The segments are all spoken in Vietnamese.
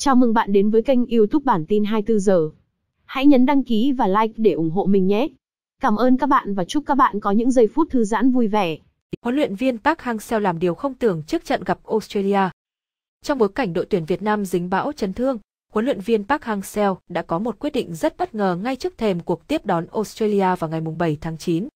Chào mừng bạn đến với kênh YouTube bản tin 24 giờ. Hãy nhấn đăng ký và like để ủng hộ mình nhé. Cảm ơn các bạn và chúc các bạn có những giây phút thư giãn vui vẻ. Huấn luyện viên Park Hang-seo làm điều không tưởng trước trận gặp Australia. Trong bối cảnh đội tuyển Việt Nam dính bão chấn thương, huấn luyện viên Park Hang-seo đã có một quyết định rất bất ngờ ngay trước thềm cuộc tiếp đón Australia vào ngày 7 tháng 9.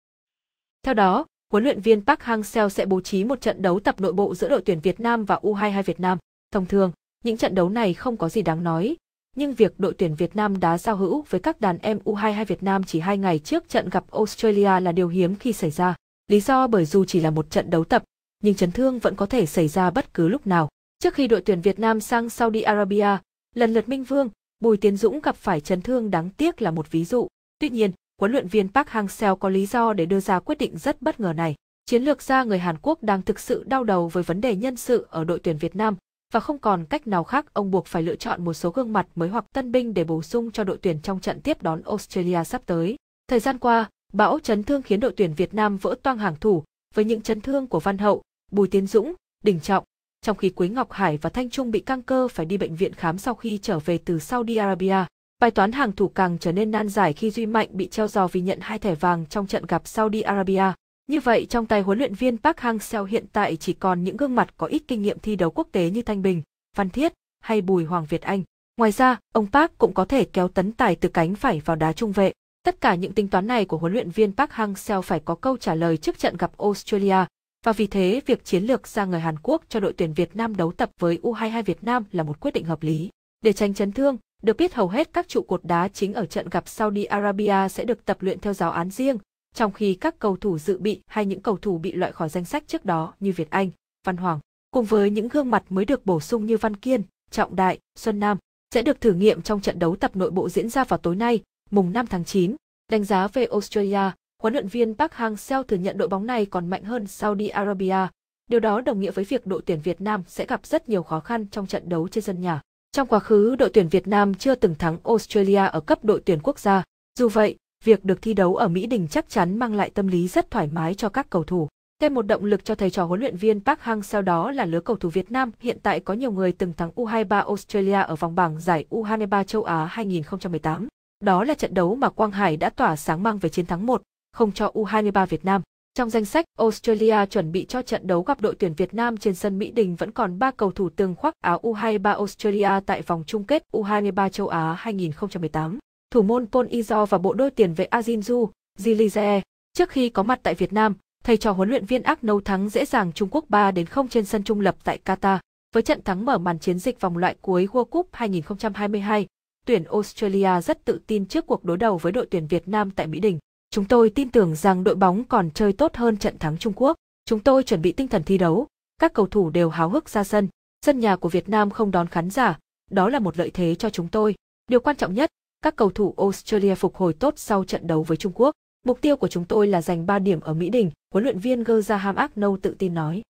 Theo đó, huấn luyện viên Park Hang-seo sẽ bố trí một trận đấu tập nội bộ giữa đội tuyển Việt Nam và U22 Việt Nam. Thông thường, những trận đấu này không có gì đáng nói, nhưng việc đội tuyển Việt Nam đá giao hữu với các đàn em U22 Việt Nam chỉ hai ngày trước trận gặp Australia là điều hiếm khi xảy ra. Lý do bởi dù chỉ là một trận đấu tập, nhưng chấn thương vẫn có thể xảy ra bất cứ lúc nào. Trước khi đội tuyển Việt Nam sang Saudi Arabia, lần lượt Minh Vương, Bùi Tiến Dũng gặp phải chấn thương đáng tiếc là một ví dụ. Tuy nhiên, huấn luyện viên Park Hang-seo có lý do để đưa ra quyết định rất bất ngờ này. Chiến lược gia người Hàn Quốc đang thực sự đau đầu với vấn đề nhân sự ở đội tuyển Việt Nam, và không còn cách nào khác ông buộc phải lựa chọn một số gương mặt mới hoặc tân binh để bổ sung cho đội tuyển trong trận tiếp đón Australia sắp tới. Thời gian qua, bão chấn thương khiến đội tuyển Việt Nam vỡ toang hàng thủ với những chấn thương của Văn Hậu, Bùi Tiến Dũng, Đình Trọng, trong khi Quế Ngọc Hải và Thanh Trung bị căng cơ phải đi bệnh viện khám sau khi trở về từ Saudi Arabia. Bài toán hàng thủ càng trở nên nan giải khi Duy Mạnh bị treo giò vì nhận hai thẻ vàng trong trận gặp Saudi Arabia. Như vậy trong tay huấn luyện viên Park Hang-seo hiện tại chỉ còn những gương mặt có ít kinh nghiệm thi đấu quốc tế như Thanh Bình, Văn Thiết hay Bùi Hoàng Việt Anh. Ngoài ra, ông Park cũng có thể kéo tấn tài từ cánh phải vào đá trung vệ. Tất cả những tính toán này của huấn luyện viên Park Hang-seo phải có câu trả lời trước trận gặp Australia. Và vì thế, việc chiến lược ra người Hàn Quốc cho đội tuyển Việt Nam đấu tập với U22 Việt Nam là một quyết định hợp lý. Để tránh chấn thương, được biết hầu hết các trụ cột đá chính ở trận gặp Saudi Arabia sẽ được tập luyện theo giáo án riêng, trong khi các cầu thủ dự bị hay những cầu thủ bị loại khỏi danh sách trước đó như Việt Anh, Văn Hoàng, cùng với những gương mặt mới được bổ sung như Văn Kiên, Trọng Đại, Xuân Nam, sẽ được thử nghiệm trong trận đấu tập nội bộ diễn ra vào tối nay, mùng 5 tháng 9. Đánh giá về Australia, huấn luyện viên Park Hang-seo thừa nhận đội bóng này còn mạnh hơn Saudi Arabia. Điều đó đồng nghĩa với việc đội tuyển Việt Nam sẽ gặp rất nhiều khó khăn trong trận đấu trên sân nhà. Trong quá khứ, đội tuyển Việt Nam chưa từng thắng Australia ở cấp đội tuyển quốc gia. Dù vậy, việc được thi đấu ở Mỹ Đình chắc chắn mang lại tâm lý rất thoải mái cho các cầu thủ. Thêm một động lực cho thầy trò huấn luyện viên Park Hang sau đó là lứa cầu thủ Việt Nam hiện tại có nhiều người từng thắng U23 Australia ở vòng bảng giải U23 châu Á 2018. Đó là trận đấu mà Quang Hải đã tỏa sáng mang về chiến thắng 1, không cho U23 Việt Nam. Trong danh sách, Australia chuẩn bị cho trận đấu gặp đội tuyển Việt Nam trên sân Mỹ Đình vẫn còn 3 cầu thủ từng khoác áo U23 Australia tại vòng chung kết U23 châu Á 2018 thủ môn Paul Izo và bộ đôi tiền vệ Ajinju, Zilize. Trước khi có mặt tại Việt Nam, thầy trò huấn luyện viên Ác Nâu thắng dễ dàng Trung Quốc 3 đến 0 trên sân trung lập tại Qatar. Với trận thắng mở màn chiến dịch vòng loại cuối World Cup 2022, tuyển Australia rất tự tin trước cuộc đối đầu với đội tuyển Việt Nam tại Mỹ Đình. Chúng tôi tin tưởng rằng đội bóng còn chơi tốt hơn trận thắng Trung Quốc. Chúng tôi chuẩn bị tinh thần thi đấu. Các cầu thủ đều háo hức ra sân. Sân nhà của Việt Nam không đón khán giả. Đó là một lợi thế cho chúng tôi. Điều quan trọng nhất, các cầu thủ Australia phục hồi tốt sau trận đấu với Trung Quốc. Mục tiêu của chúng tôi là giành 3 điểm ở Mỹ Đình, huấn luyện viên Gerhard Ham Aknau tự tin nói.